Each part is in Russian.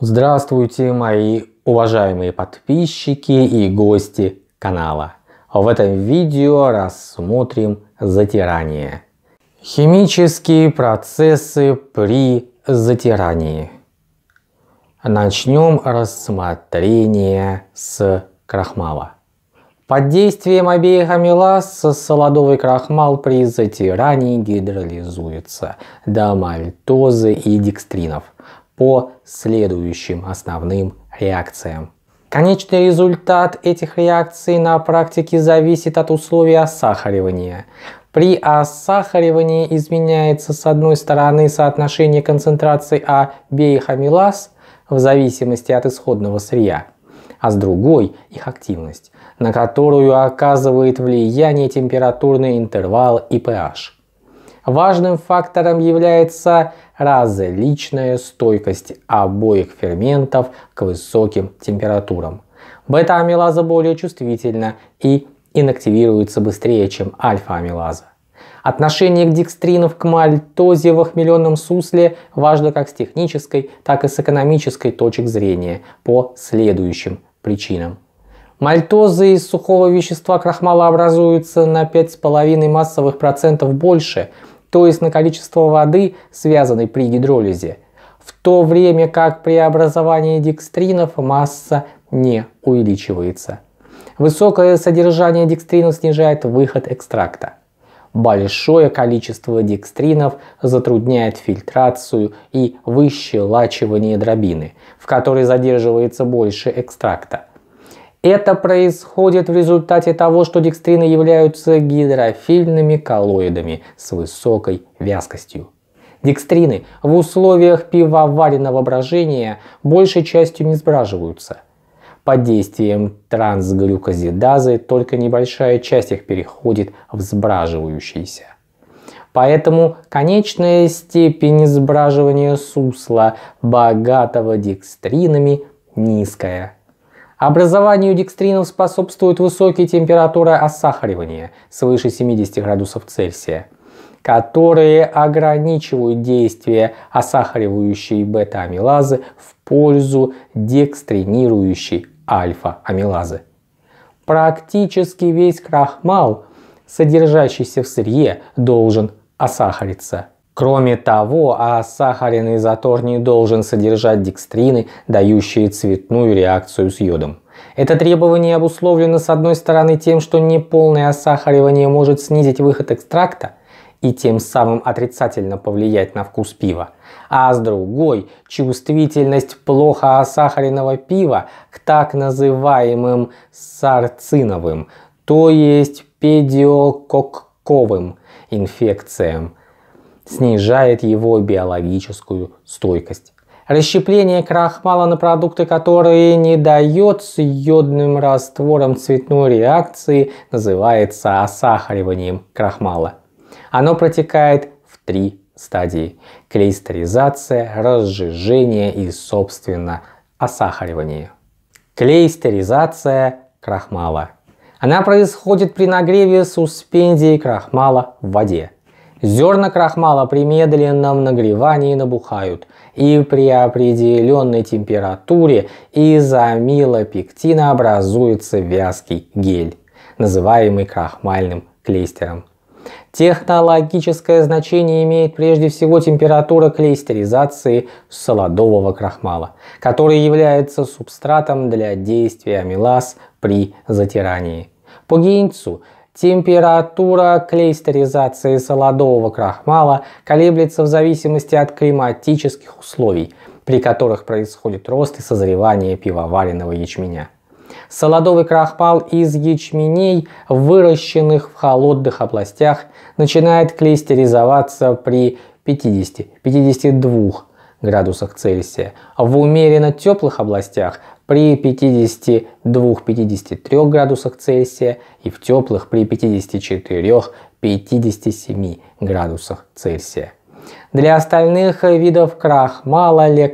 Здравствуйте, мои уважаемые подписчики и гости канала. В этом видео рассмотрим затирание. Химические процессы при затирании. Начнем рассмотрение с крахмала. Под действием обеих амилаз солодовый крахмал при затирании гидролизуется до мальтозы и декстринов, по следующим основным реакциям. Конечный результат этих реакций на практике зависит от условий осахаривания. При осахаривании изменяется с одной стороны соотношение концентрации а, обеих амилаз в зависимости от исходного сырья, а с другой их активность, на которую оказывает влияние температурный интервал и pH. Важным фактором является различная стойкость обоих ферментов к высоким температурам. Бета-амилаза более чувствительна и инактивируется быстрее, чем альфа-амилаза. Отношение к декстринов к мальтозе в охмеленном сусле важно как с технической, так и с экономической точек зрения по следующим причинам. Мальтозы из сухого вещества крахмала образуются на 5,5 массовых процентов больше – то есть на количество воды, связанной при гидролизе, в то время как при образовании декстринов масса не увеличивается. Высокое содержание декстринов снижает выход экстракта. Большое количество декстринов затрудняет фильтрацию и выщелачивание дробины, в которой задерживается больше экстракта – это происходит в результате того, что декстрины являются гидрофильными коллоидами с высокой вязкостью. Декстрины в условиях пивоваренного брожения большей частью не сбраживаются. Под действием трансглюкозидазы только небольшая часть их переходит в сбраживающийся. Поэтому конечная степень сбраживания сусла, богатого декстринами, низкая. Образованию декстринов способствуют высокие температуры осахаривания свыше 70 градусов Цельсия, которые ограничивают действие осахаривающей бета-амилазы в пользу декстринирующей альфа-амилазы. Практически весь крахмал, содержащийся в сырье, должен осахариться – Кроме того, осахаренный а затор не должен содержать декстрины, дающие цветную реакцию с йодом. Это требование обусловлено с одной стороны тем, что неполное осахаривание может снизить выход экстракта и тем самым отрицательно повлиять на вкус пива, а с другой – чувствительность плохо осахаренного пива к так называемым сарциновым, то есть педиококковым инфекциям – снижает его биологическую стойкость. Расщепление крахмала на продукты, которые не дает с йодным раствором цветной реакции, называется осахариванием крахмала. Оно протекает в три стадии – клейстеризация, разжижение и, собственно, осахаривание. Клейстеризация крахмала. Она происходит при нагреве суспензии крахмала в воде. Зерна крахмала при медленном нагревании набухают, и при определенной температуре из амилопектина образуется вязкий гель, называемый крахмальным клейстером. Технологическое значение имеет прежде всего температура клейстеризации солодового крахмала, который является субстратом для действия амилаз при затирании. По Гейнцу Температура клейстеризации солодового крахмала колеблется в зависимости от климатических условий, при которых происходит рост и созревание пивоваренного ячменя. Солодовый крахмал из ячменей, выращенных в холодных областях, начинает клейстеризоваться при 50-52 градусах Цельсия. а В умеренно теплых областях при 52-53 градусах Цельсия и в теплых при 54-57 градусах Цельсия. Для остальных видов крах мало ле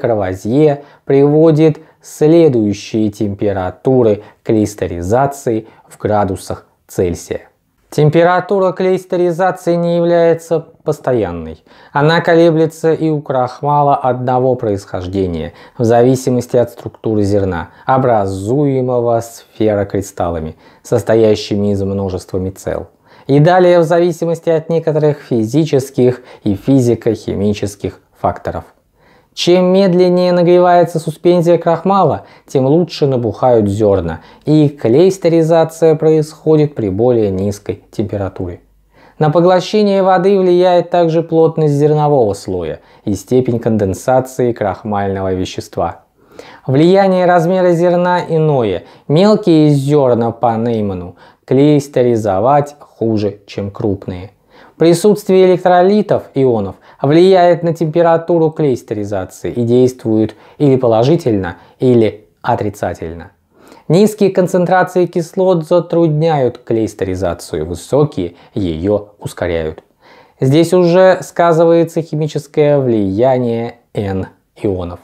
приводит следующие температуры клейстеризации в градусах Цельсия. Температура клейстеризации не является постоянной. Она колеблется и у крахмала одного происхождения, в зависимости от структуры зерна, образуемого сферокристаллами, состоящими из множества мицел. И далее в зависимости от некоторых физических и физико-химических факторов. Чем медленнее нагревается суспензия крахмала, тем лучше набухают зерна, и клейстеризация происходит при более низкой температуре. На поглощение воды влияет также плотность зернового слоя и степень конденсации крахмального вещества. Влияние размера зерна иное. Мелкие зерна по Нейману клейстеризовать хуже, чем крупные. Присутствие электролитов ионов влияет на температуру клейстеризации и действует или положительно, или отрицательно. Низкие концентрации кислот затрудняют клейстеризацию, высокие ее ускоряют. Здесь уже сказывается химическое влияние N-ионов.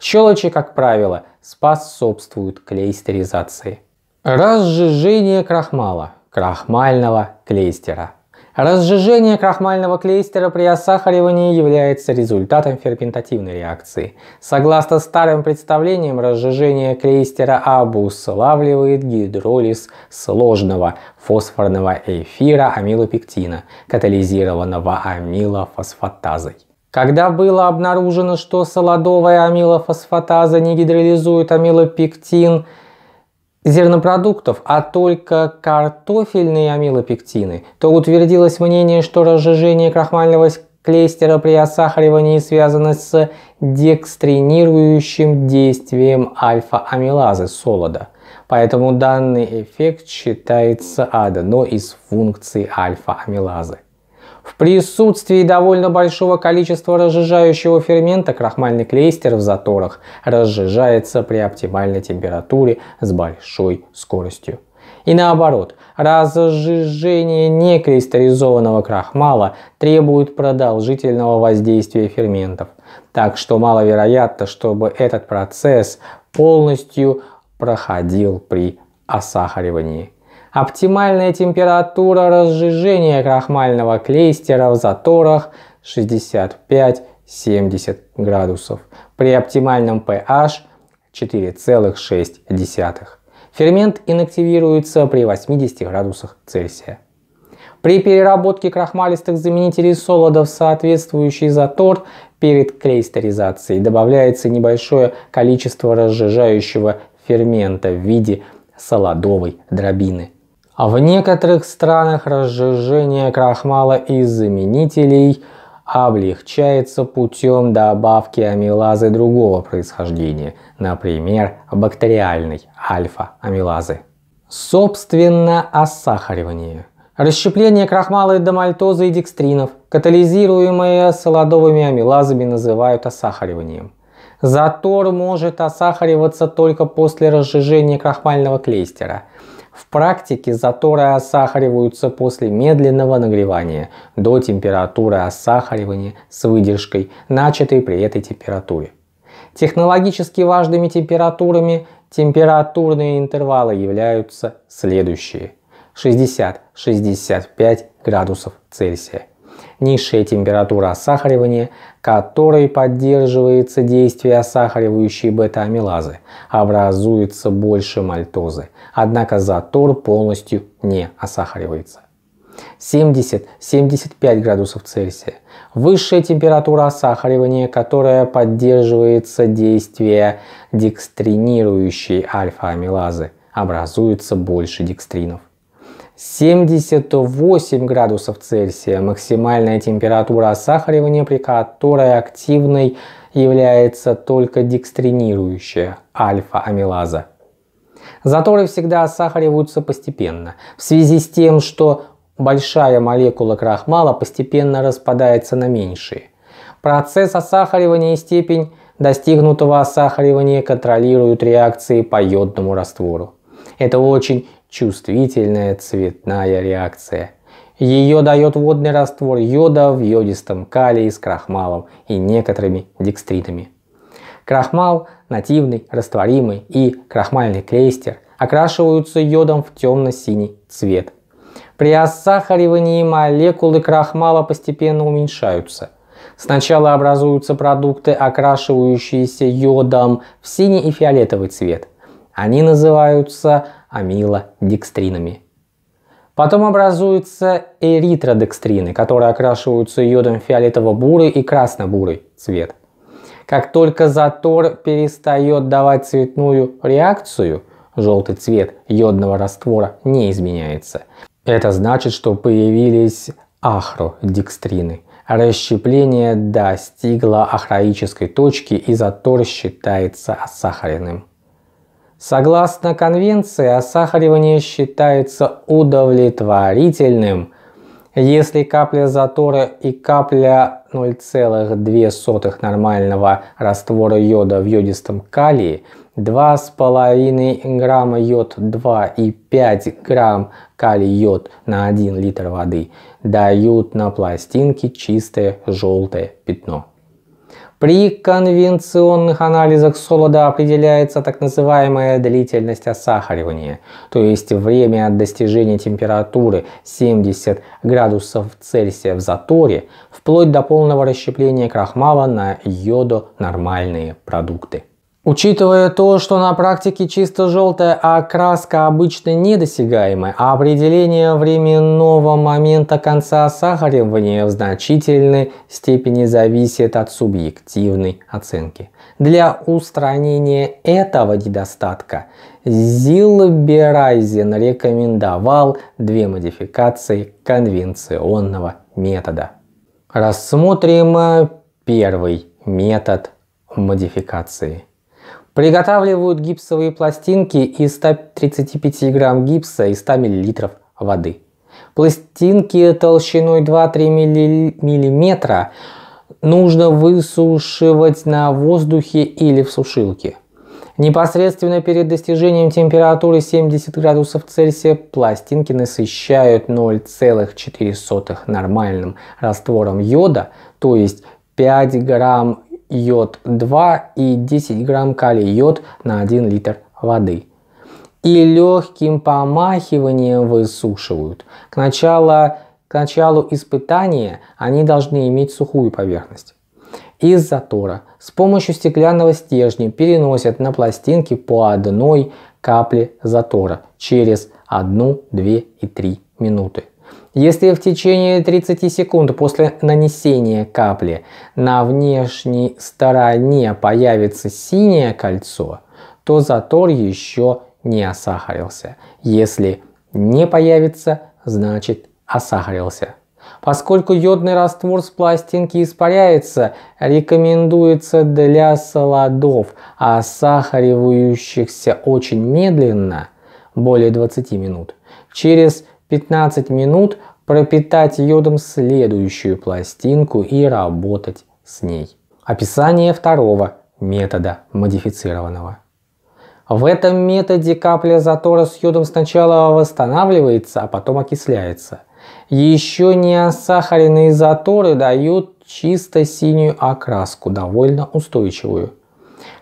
Щелочи, как правило, способствуют клейстеризации. Разжижение крахмала, крахмального клейстера – Разжижение крахмального клейстера при осахаривании является результатом ферментативной реакции. Согласно старым представлениям, разжижение клейстера обуславливает гидролиз сложного фосфорного эфира амилопектина, катализированного амилофосфатазой. Когда было обнаружено, что солодовая амилофосфатаза не гидролизует амилопектин, зернопродуктов, а только картофельные амилопектины, то утвердилось мнение, что разжижение крахмального клейстера при осахаривании связано с декстринирующим действием альфа-амилазы солода. Поэтому данный эффект считается адно из функций альфа-амилазы. В присутствии довольно большого количества разжижающего фермента крахмальный клейстер в заторах разжижается при оптимальной температуре с большой скоростью. И наоборот, разжижение некристаллизованного крахмала требует продолжительного воздействия ферментов. Так что маловероятно, чтобы этот процесс полностью проходил при осахаривании. Оптимальная температура разжижения крахмального клейстера в заторах 65-70 градусов при оптимальном pH 4,6. Фермент инактивируется при 80 градусах Цельсия. При переработке крахмалистых заменителей солода в соответствующий затор перед клейстеризацией добавляется небольшое количество разжижающего фермента в виде солодовой дробины – а в некоторых странах разжижение крахмала и заменителей облегчается путем добавки амилазы другого происхождения, например, бактериальной альфа-амилазы. Собственно, осахаривание. Расщепление крахмала и домальтоза и декстринов, катализируемое солодовыми амилазами, называют осахариванием. Затор может осахариваться только после разжижения крахмального клейстера – в практике заторы осахариваются после медленного нагревания до температуры осахаривания с выдержкой, начатой при этой температуре. Технологически важными температурами температурные интервалы являются следующие. 60-65 градусов Цельсия низшая температура осахаривания, которой поддерживается действие осахаривающей бета-амилазы, образуется больше мальтозы, однако затор полностью не осахаривается. 70-75 градусов Цельсия. Высшая температура осахаривания, которая поддерживается действие декстринирующей альфа-амилазы, образуется больше декстринов. 78 градусов Цельсия – максимальная температура осахаривания, при которой активной является только декстринирующая альфа-амилаза. Заторы всегда осахариваются постепенно, в связи с тем, что большая молекула крахмала постепенно распадается на меньшие. Процесс осахаривания и степень достигнутого осахаривания контролируют реакции по йодному раствору. Это очень чувствительная цветная реакция. Ее дает водный раствор йода в йодистом калии с крахмалом и некоторыми декстринами. Крахмал нативный, растворимый и крахмальный клейстер окрашиваются йодом в темно-синий цвет. При осахаривании молекулы крахмала постепенно уменьшаются. Сначала образуются продукты, окрашивающиеся йодом в синий и фиолетовый цвет. Они называются амилодекстринами. Потом образуются эритродекстрины, которые окрашиваются йодом фиолетово-бурый и красно-бурый цвет. Как только затор перестает давать цветную реакцию, желтый цвет йодного раствора не изменяется. Это значит, что появились ахродекстрины. Расщепление достигло ахроической точки и затор считается осахаренным. Согласно конвенции, осахаривание считается удовлетворительным, если капля затора и капля 0,2 нормального раствора йода в йодистом калии, 2,5 грамма йод 2 и 5 грамм калий йод на 1 литр воды дают на пластинке чистое желтое пятно. При конвенционных анализах солода определяется так называемая длительность осахаривания, то есть время от достижения температуры 70 градусов Цельсия в заторе вплоть до полного расщепления крахмала на йодо нормальные продукты. Учитывая то, что на практике чисто желтая окраска а обычно недосягаема, а определение временного момента конца сахаривания в значительной степени зависит от субъективной оценки. Для устранения этого недостатка Зилберайзен рекомендовал две модификации конвенционного метода. Рассмотрим первый метод модификации – Приготавливают гипсовые пластинки из 135 грамм гипса и 100 миллилитров воды. Пластинки толщиной 2-3 миллиметра нужно высушивать на воздухе или в сушилке. Непосредственно перед достижением температуры 70 градусов Цельсия пластинки насыщают 0,4 нормальным раствором йода, то есть 5 грамм йод 2 и 10 грамм калий йод на 1 литр воды. И легким помахиванием высушивают. К началу, к началу испытания они должны иметь сухую поверхность. Из затора с помощью стеклянного стержня переносят на пластинки по одной капле затора через 1, 2 и 3 минуты. Если в течение 30 секунд после нанесения капли на внешней стороне появится синее кольцо, то затор еще не осахарился. Если не появится, значит осахарился. Поскольку йодный раствор с пластинки испаряется, рекомендуется для солодов, а осахаривающихся очень медленно, более 20 минут, через 15 минут пропитать йодом следующую пластинку и работать с ней. Описание второго метода модифицированного. В этом методе капля затора с йодом сначала восстанавливается, а потом окисляется. Еще не осахаренные заторы дают чисто синюю окраску, довольно устойчивую.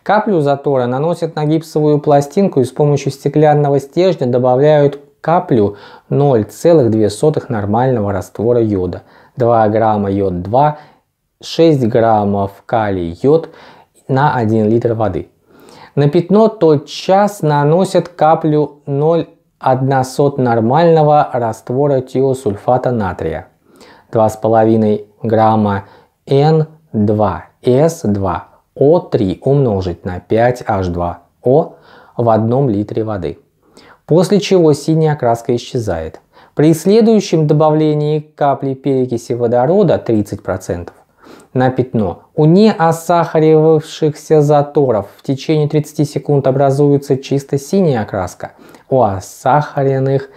Каплю затора наносят на гипсовую пластинку и с помощью стеклянного стержня добавляют каплю 0,2 нормального раствора йода, 2 грамма йод-2, 6 граммов калий-йод на 1 литр воды. На пятно тотчас наносят каплю 0,1 нормального раствора тиосульфата натрия, 2,5 грамма N2S2O3 умножить на 5H2O в 1 литре воды после чего синяя окраска исчезает. При следующем добавлении капли перекиси водорода 30% на пятно у неосахаривавшихся заторов в течение 30 секунд образуется чисто синяя окраска, у осахаренных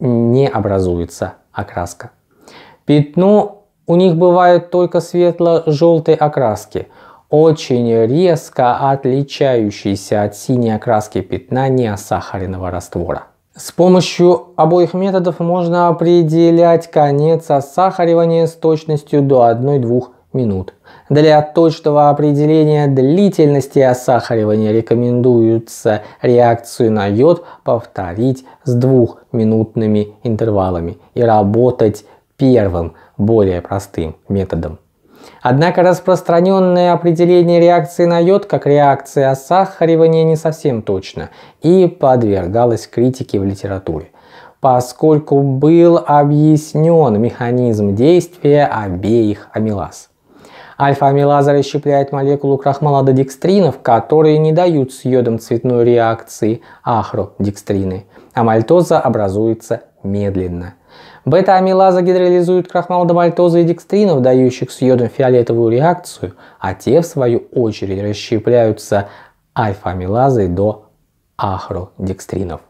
не образуется окраска. Пятно у них бывает только светло-желтой окраски – очень резко отличающиеся от синей окраски пятна неосахаренного раствора. С помощью обоих методов можно определять конец осахаривания с точностью до 1-2 минут. Для точного определения длительности осахаривания рекомендуется реакцию на йод повторить с двухминутными интервалами и работать первым, более простым методом. Однако распространенное определение реакции на йод как реакции осахаривания не совсем точно и подвергалось критике в литературе, поскольку был объяснен механизм действия обеих амилаз. Альфа-амилаза расщепляет молекулу крахмала до крахмаладодекстринов, которые не дают с йодом цветной реакции ахродекстрины, а мальтоза образуется медленно – Бета-амилаза гидролизует крахмал до мальтоза и декстринов, дающих с йодом фиолетовую реакцию, а те, в свою очередь, расщепляются альфа-амилазой до ахродекстринов.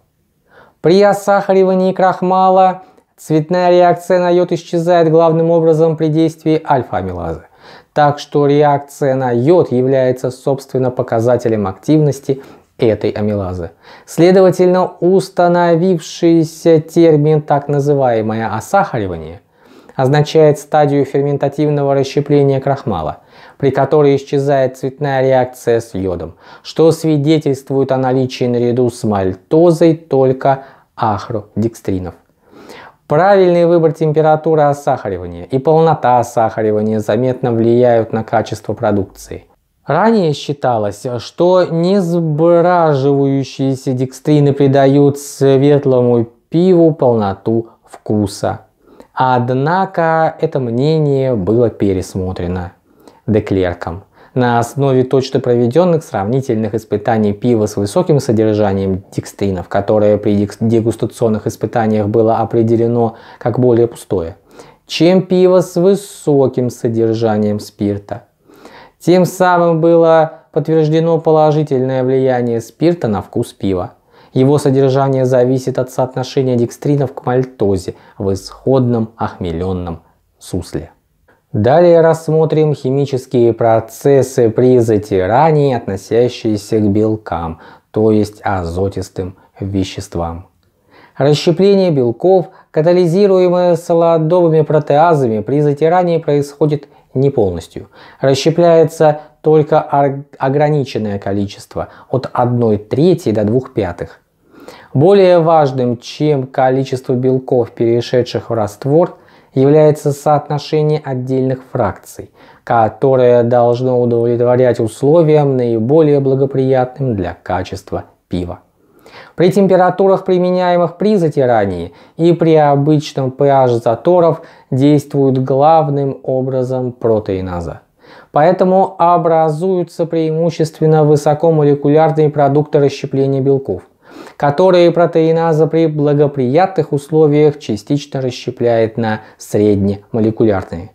При осахаривании крахмала цветная реакция на йод исчезает главным образом при действии альфа-амилазы. Так что реакция на йод является собственно показателем активности этой амилазы. Следовательно, установившийся термин так называемое осахаривание означает стадию ферментативного расщепления крахмала, при которой исчезает цветная реакция с йодом, что свидетельствует о наличии наряду с мальтозой только ахродекстринов. Правильный выбор температуры осахаривания и полнота осахаривания заметно влияют на качество продукции. Ранее считалось, что несбраживающиеся декстрины придают светлому пиву полноту вкуса. Однако это мнение было пересмотрено Деклерком на основе точно проведенных сравнительных испытаний пива с высоким содержанием декстринов, которое при дегустационных испытаниях было определено как более пустое, чем пиво с высоким содержанием спирта. Тем самым было подтверждено положительное влияние спирта на вкус пива. Его содержание зависит от соотношения декстринов к мальтозе в исходном охмеленном сусле. Далее рассмотрим химические процессы при затирании, относящиеся к белкам, то есть азотистым веществам. Расщепление белков, катализируемое солодовыми протеазами, при затирании происходит не полностью. Расщепляется только ограниченное количество от 1 трети до 2 пятых. Более важным, чем количество белков, перешедших в раствор, является соотношение отдельных фракций, которое должно удовлетворять условиям, наиболее благоприятным для качества пива. При температурах, применяемых при затирании и при обычном pH заторов действуют главным образом протеиназа. Поэтому образуются преимущественно высокомолекулярные продукты расщепления белков, которые протеиназа при благоприятных условиях частично расщепляет на среднемолекулярные.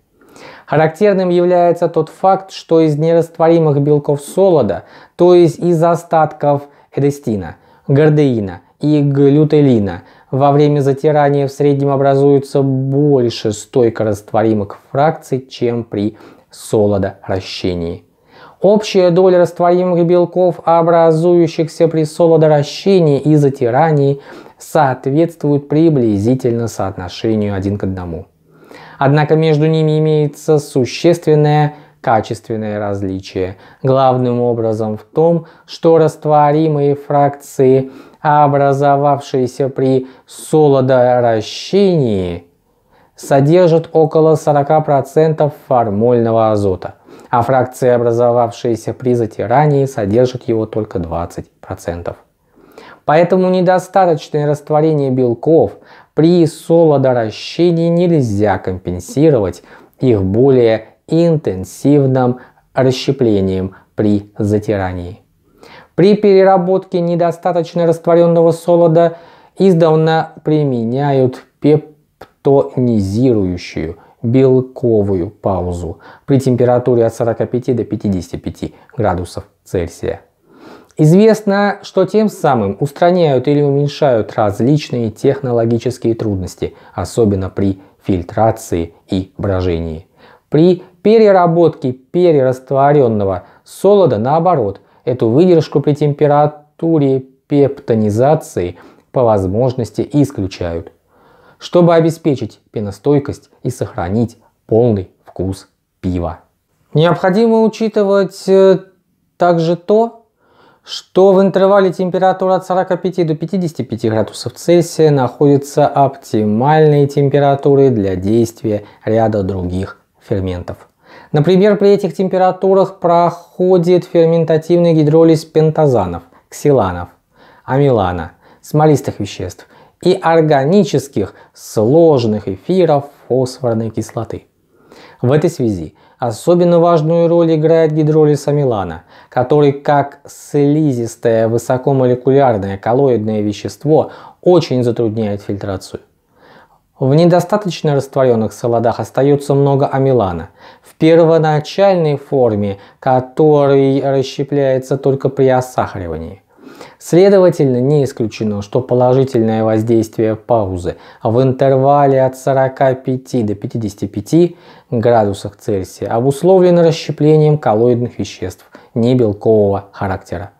Характерным является тот факт, что из нерастворимых белков солода, то есть из остатков эдестина – гордеина и глютелина. Во время затирания в среднем образуется больше стойко растворимых фракций, чем при солодоращении. Общая доля растворимых белков, образующихся при солодоращении и затирании, соответствует приблизительно соотношению 1 к 1. Однако между ними имеется существенное качественное различие. Главным образом в том, что растворимые фракции, образовавшиеся при солодоращении, содержат около 40% формольного азота, а фракции, образовавшиеся при затирании, содержат его только 20%. Поэтому недостаточное растворение белков при солодоращении нельзя компенсировать их более интенсивным расщеплением при затирании. При переработке недостаточно растворенного солода издавна применяют пептонизирующую белковую паузу при температуре от 45 до 55 градусов Цельсия. Известно, что тем самым устраняют или уменьшают различные технологические трудности, особенно при фильтрации и брожении. При переработки перерастворенного солода наоборот, эту выдержку при температуре пептонизации по возможности исключают, чтобы обеспечить пеностойкость и сохранить полный вкус пива. Необходимо учитывать э, также то, что в интервале температуры от 45 до 55 градусов Цельсия находятся оптимальные температуры для действия ряда других ферментов. Например, при этих температурах проходит ферментативный гидролиз пентазанов, ксиланов, амилана, смолистых веществ и органических сложных эфиров фосфорной кислоты. В этой связи особенно важную роль играет гидролиз амилана, который как слизистое высокомолекулярное коллоидное вещество очень затрудняет фильтрацию. В недостаточно растворенных солодах остается много амилана. В первоначальной форме, который расщепляется только при осахаривании. Следовательно, не исключено, что положительное воздействие паузы в интервале от 45 до 55 градусов Цельсия обусловлено расщеплением коллоидных веществ небелкового характера.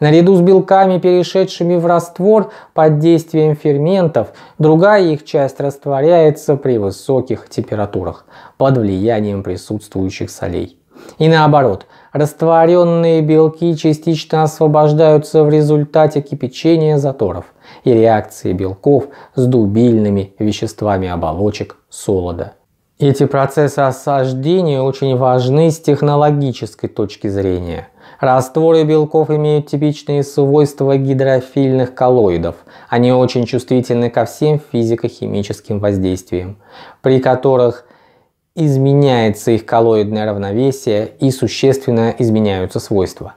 Наряду с белками, перешедшими в раствор под действием ферментов, другая их часть растворяется при высоких температурах под влиянием присутствующих солей. И наоборот, растворенные белки частично освобождаются в результате кипячения заторов и реакции белков с дубильными веществами оболочек солода. Эти процессы осаждения очень важны с технологической точки зрения – Растворы белков имеют типичные свойства гидрофильных коллоидов. Они очень чувствительны ко всем физико-химическим воздействиям, при которых изменяется их коллоидное равновесие и существенно изменяются свойства.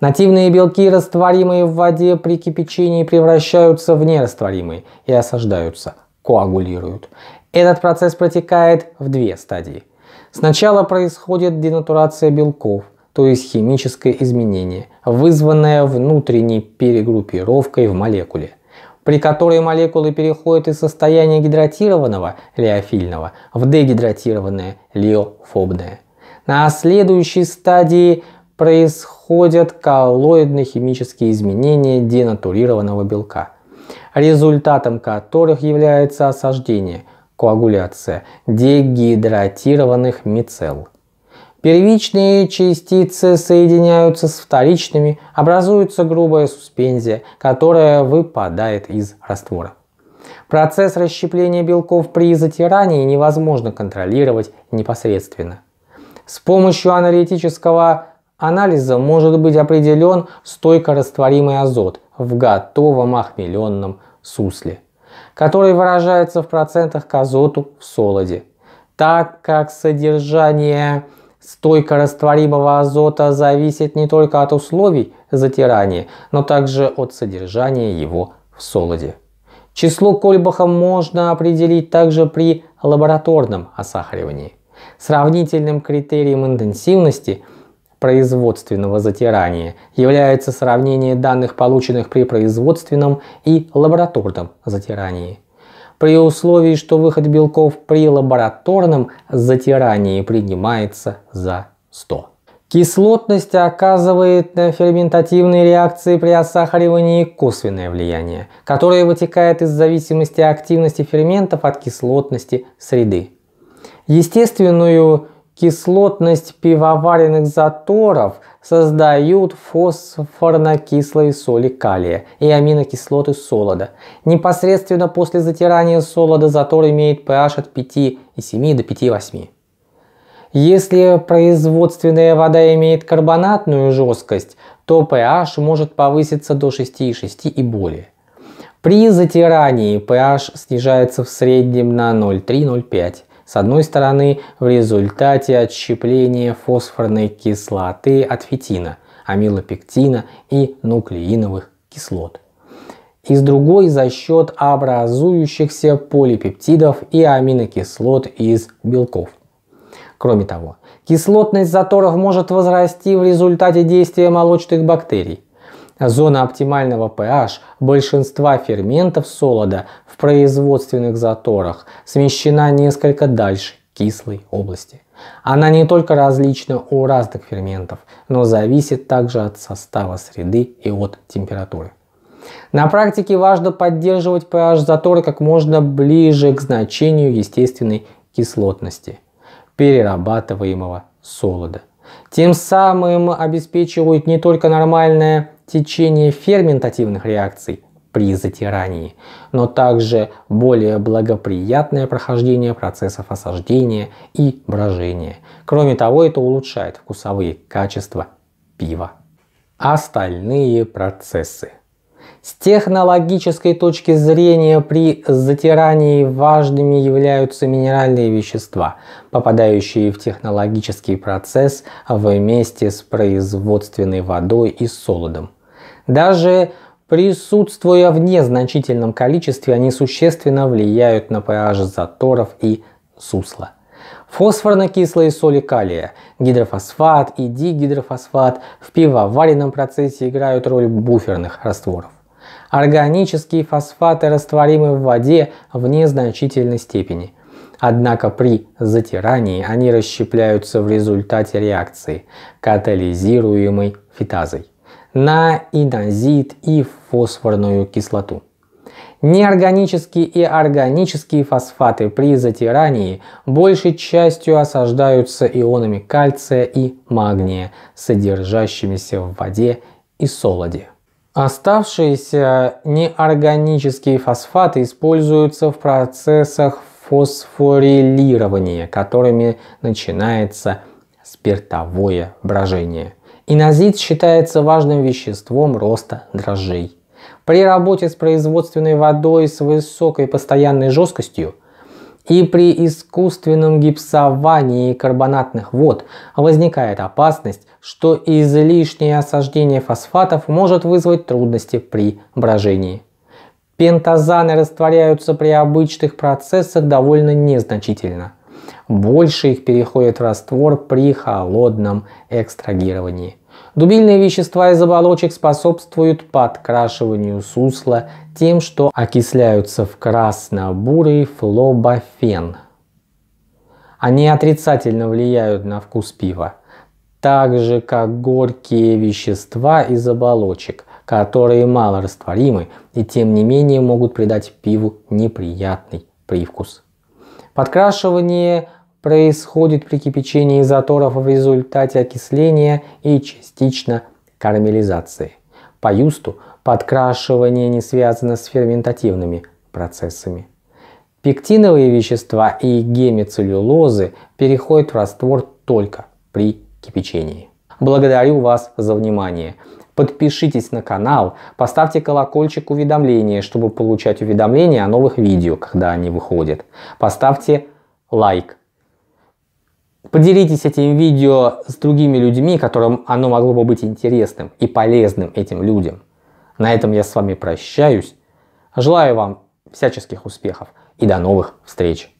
Нативные белки, растворимые в воде при кипячении, превращаются в нерастворимые и осаждаются, коагулируют. Этот процесс протекает в две стадии. Сначала происходит денатурация белков, то есть химическое изменение, вызванное внутренней перегруппировкой в молекуле, при которой молекулы переходят из состояния гидратированного лиофильного в дегидратированное лиофобное. На следующей стадии происходят коллоидно-химические изменения денатурированного белка, результатом которых является осаждение, коагуляция дегидратированных мицелл. Первичные частицы соединяются с вторичными, образуется грубая суспензия, которая выпадает из раствора. Процесс расщепления белков при затирании невозможно контролировать непосредственно. С помощью аналитического анализа может быть определен стойко растворимый азот в готовом ахмеленном сусле, который выражается в процентах к азоту в солоде. Так как содержание Стойка растворимого азота зависит не только от условий затирания, но также от содержания его в солоде. Число Кольбаха можно определить также при лабораторном осахаривании. Сравнительным критерием интенсивности производственного затирания является сравнение данных, полученных при производственном и лабораторном затирании при условии, что выход белков при лабораторном затирании принимается за 100. Кислотность оказывает на ферментативные реакции при осахаривании косвенное влияние, которое вытекает из зависимости активности ферментов от кислотности среды. Естественную кислотность пивоваренных заторов – создают фосфорнокислые соли калия и аминокислоты солода. Непосредственно после затирания солода затор имеет pH от 5,7 до 5,8. Если производственная вода имеет карбонатную жесткость, то pH может повыситься до 6,6 и более. При затирании pH снижается в среднем на 0,3-0,5. С одной стороны, в результате отщепления фосфорной кислоты от фитина, амилопектина и нуклеиновых кислот. И с другой за счет образующихся полипептидов и аминокислот из белков. Кроме того, кислотность заторов может возрасти в результате действия молочных бактерий, Зона оптимального pH большинства ферментов солода в производственных заторах смещена несколько дальше кислой области. Она не только различна у разных ферментов, но зависит также от состава среды и от температуры. На практике важно поддерживать pH затора как можно ближе к значению естественной кислотности перерабатываемого солода. Тем самым обеспечивают не только нормальное течение ферментативных реакций при затирании, но также более благоприятное прохождение процессов осаждения и брожения. Кроме того, это улучшает вкусовые качества пива. Остальные процессы. С технологической точки зрения при затирании важными являются минеральные вещества, попадающие в технологический процесс вместе с производственной водой и солодом. Даже присутствуя в незначительном количестве, они существенно влияют на pH заторов и сусла. Фосфорно-кислые соли калия, гидрофосфат и дигидрофосфат в пивоваренном процессе играют роль буферных растворов. Органические фосфаты растворимы в воде в незначительной степени. Однако при затирании они расщепляются в результате реакции, катализируемой фитазой на инозид и фосфорную кислоту. Неорганические и органические фосфаты при затирании большей частью осаждаются ионами кальция и магния, содержащимися в воде и солоде. Оставшиеся неорганические фосфаты используются в процессах фосфорилирования, которыми начинается спиртовое брожение – Инозит считается важным веществом роста дрожжей. При работе с производственной водой с высокой постоянной жесткостью и при искусственном гипсовании карбонатных вод возникает опасность, что излишнее осаждение фосфатов может вызвать трудности при брожении. Пентазаны растворяются при обычных процессах довольно незначительно – больше их переходит в раствор при холодном экстрагировании. Дубильные вещества из оболочек способствуют подкрашиванию сусла тем, что окисляются в красно-бурый флобофен. Они отрицательно влияют на вкус пива, так же как горькие вещества из оболочек, которые мало растворимы и тем не менее могут придать пиву неприятный привкус. Подкрашивание происходит при кипячении изоторов в результате окисления и частично карамелизации. По юсту подкрашивание не связано с ферментативными процессами. Пектиновые вещества и гемицеллюлозы переходят в раствор только при кипячении. Благодарю вас за внимание. Подпишитесь на канал, поставьте колокольчик уведомления, чтобы получать уведомления о новых видео, когда они выходят. Поставьте лайк Поделитесь этим видео с другими людьми, которым оно могло бы быть интересным и полезным этим людям. На этом я с вами прощаюсь. Желаю вам всяческих успехов и до новых встреч!